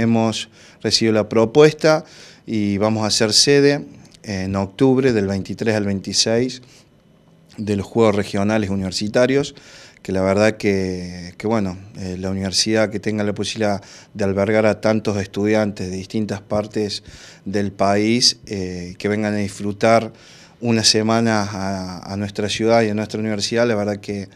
Hemos recibido la propuesta y vamos a hacer sede en octubre del 23 al 26 de los Juegos Regionales Universitarios, que la verdad que, que bueno, eh, la universidad que tenga la posibilidad de albergar a tantos estudiantes de distintas partes del país, eh, que vengan a disfrutar una semana a, a nuestra ciudad y a nuestra universidad, la verdad que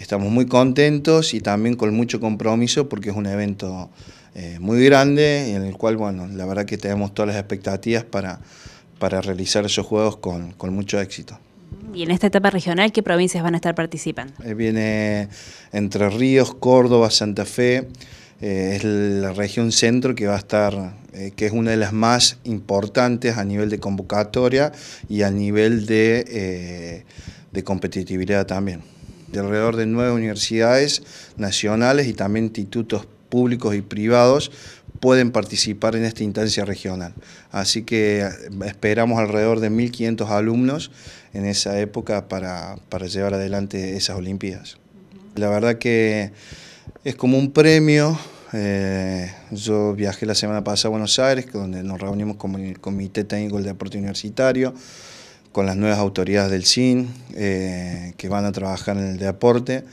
estamos muy contentos y también con mucho compromiso porque es un evento eh, muy grande en el cual, bueno, la verdad que tenemos todas las expectativas para, realizar esos juegos con, mucho éxito. Y en esta etapa regional, ¿qué provincias van a estar participando? Eh, viene Entre Ríos, Córdoba, Santa Fe, eh, es la región centro que va a estar, que es una de las más importantes a nivel de convocatoria y a nivel de competitividad también de alrededor de nueve universidades nacionales y también institutos públicos y privados pueden participar en esta instancia regional. Así que eh, esperamos alrededor de 1.500 alumnos en esa época para, para, llevar adelante esas Olimpiadas. La verdad que es como un premio. Eh, yo viajé la semana pasada a Buenos Aires, donde nos reunimos con el Comité Técnico del Deporte Universitario con las nuevas autoridades del CIN eh, que van a trabajar en el deporte.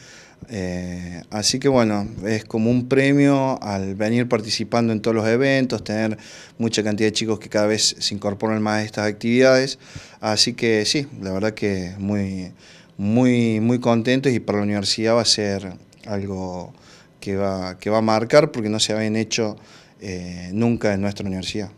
Eh, así que bueno, es como un premio al venir participando en todos los eventos, tener mucha cantidad de chicos que cada vez se incorporan más a estas actividades. Así que sí, la verdad que muy, muy, muy contentos y para la universidad va a ser algo que va, que va a marcar porque no se habían hecho eh, nunca en nuestra universidad.